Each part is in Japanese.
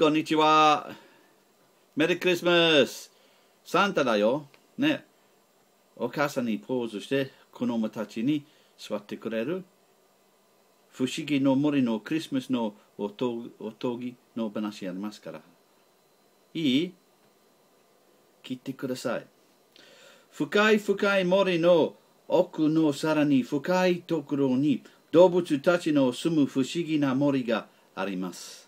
こんにちは。メリークリスマス。サンタだよ。ね。お母さんにポーズして、子供たちに座ってくれる。不思議の森のクリスマスのおとおとぎの話やりますから。いい聞いてください。深い深い森の奥のさらに深いところに動物たちの住む不思議な森があります。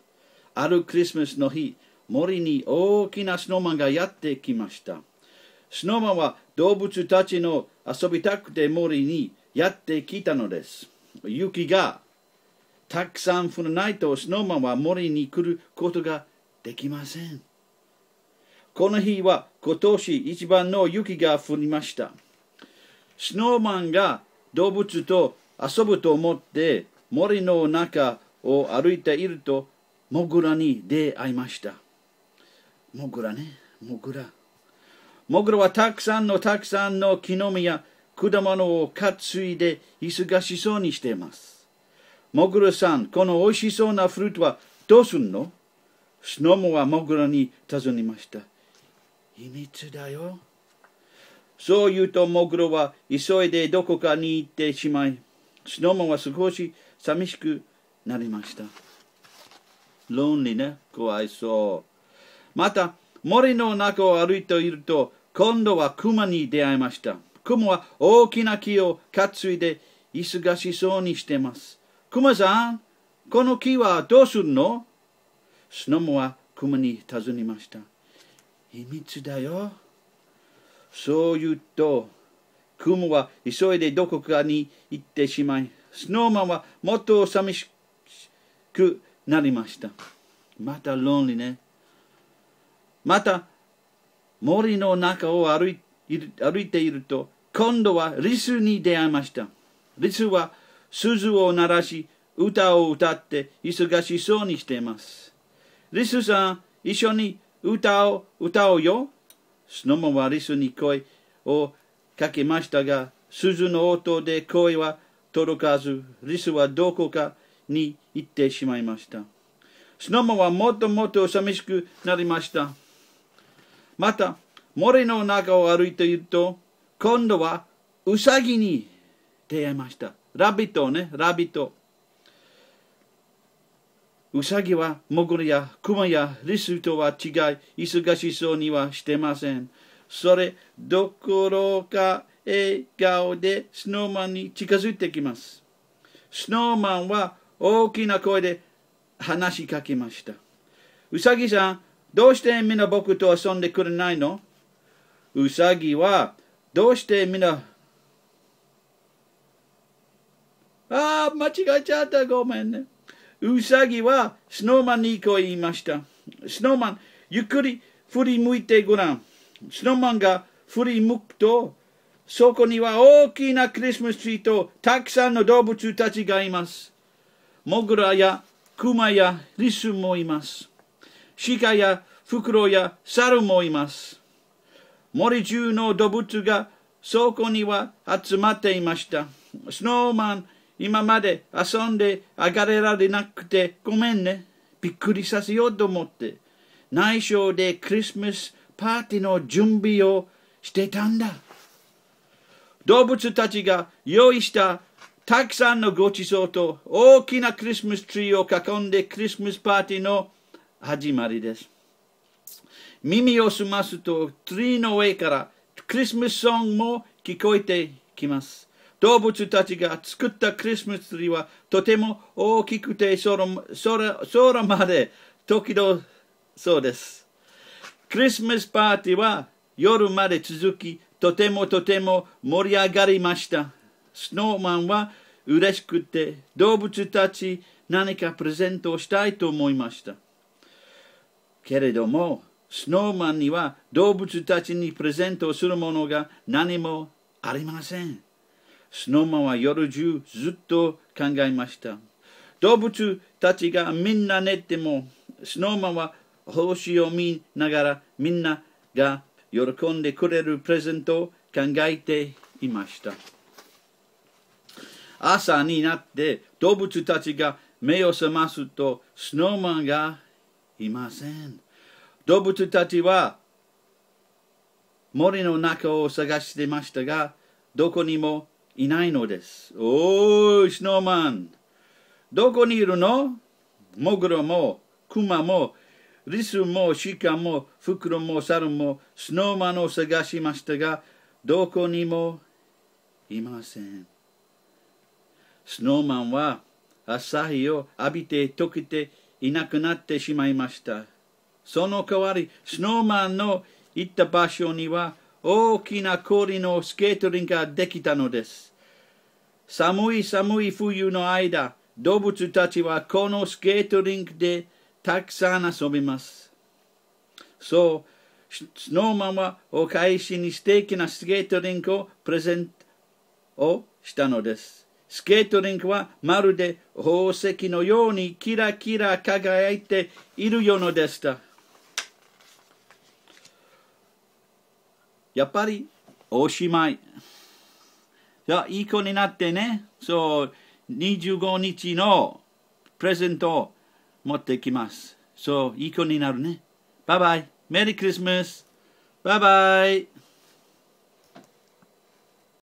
あるクリスマスの日、森に大きなスノーマンがやってきました。スノーマンは動物たちの遊びたくて森にやってきたのです。雪がたくさん降らないとスノーマンは森に来ることができません。この日は今年一番の雪が降りました。スノーマンが動物と遊ぶと思って森の中を歩いているとモグラに出会いましたモグラねモグラモグラはたくさんのたくさんの木の実や果物を担いで忙しそうにしていますモグラさんこの美味しそうなフルーツはどうすんのスノモはモグラに尋ねました秘密だよそう言うとモグラは急いでどこかに行ってしまいスノモは少し寂しくなりました lonely ね、怖いそう。また、森の中を歩いていると、今度は熊に出会いました。熊は大きな木を担いで忙しそうにしてます。熊さん、この木はどうするのスノモは熊に尋ねました。秘密だよ。そう言うと、熊は急いでどこかに行ってしまい、スノーマンはもっと寂しくなりました。また論理ね。また、森の中を歩い歩いていると、今度はリスに出会いました。リスは鈴を鳴らし、歌を歌って忙しそうにしています。リスさん、一緒に歌を歌おうよ。スノモはリスに声をかけましたが、鈴の音で声は届かず、リスはどこかに行ってしまいました。スノモはもっともっと寂しくなりました。また、森の中を歩いていると、今度はウサギに出会いました。ラビットね、ラビット。ウサギはモグリやクマやリスとは違い、忙しそうにはしてません。それどころか笑顔でスノーマンに近づいてきます。スノーマンは大きな声で話しかけました。うさぎさん、どうしてみんな僕と遊んでくれないのうさぎは、どうしてみんな、ああ、間違えちゃった、ごめんね。うさぎは、スノーマンにこう言いました。スノーマン、ゆっくり振り向いてごらん。スノーマンが振り向くと、そこには大きなクリスマスツリーとたくさんの動物たちがいます。モグラやクマやリスもいます。鹿やフクロウや猿もいます。森中の動物が倉庫には集まっていました。スノーマン、今まで遊んで上がれられなくてごめんね。びっくりさせようと思って。内緒でクリスマスパーティーの準備をしてたんだ。動物たちが用意したたくさんのごちそうと大きなクリスマスツリーを囲んでクリスマスパーティーの始まりです。耳を澄ますとツリーの上からクリスマスソングも聞こえてきます。動物たちが作ったクリスマスツリーはとても大きくて空空空まで時々そうです。クリスマスパーティーは夜まで続きとてもとても盛り上がりました。スノーマンは嬉しくて動物たち何かプレゼントをしたいと思いましたけれどもスノーマンには動物たちにプレゼントをするものが何もありませんスノーマンは夜中ずっと考えました動物たちがみんな寝てもスノーマンは星を見ながらみんなが喜んでくれるプレゼントを考えていました。朝になって動物たちが目を覚ますとスノーマンがいません。動物たちは森の中を探してましたが、どこにもいないのです。おーい、スノーマン。どこにいるのモグロも、クマも、リスも、シカも、フクロも、サルも、スノーマンを探しましたが、どこにもいません。スノーマンは朝日を浴びて溶けていなくなってしまいました。その代わり、スノーマンの行った場所には大きな氷のスケートリングができたのです。寒い寒い冬の間、動物たちはこのスケートリングでたくさん遊びます。そう、スノーマンはお返しに素敵なスケートリングをプレゼントをしたのです。スケートリンクはまるで宝石のようにキラキラ輝いているようのでした。やっぱりおしまい。じゃあ、いい子になってね、そう、25日のプレゼントを持ってきます。そう、いい子になるね。バイバイ。メリークリスマス。バイバイ。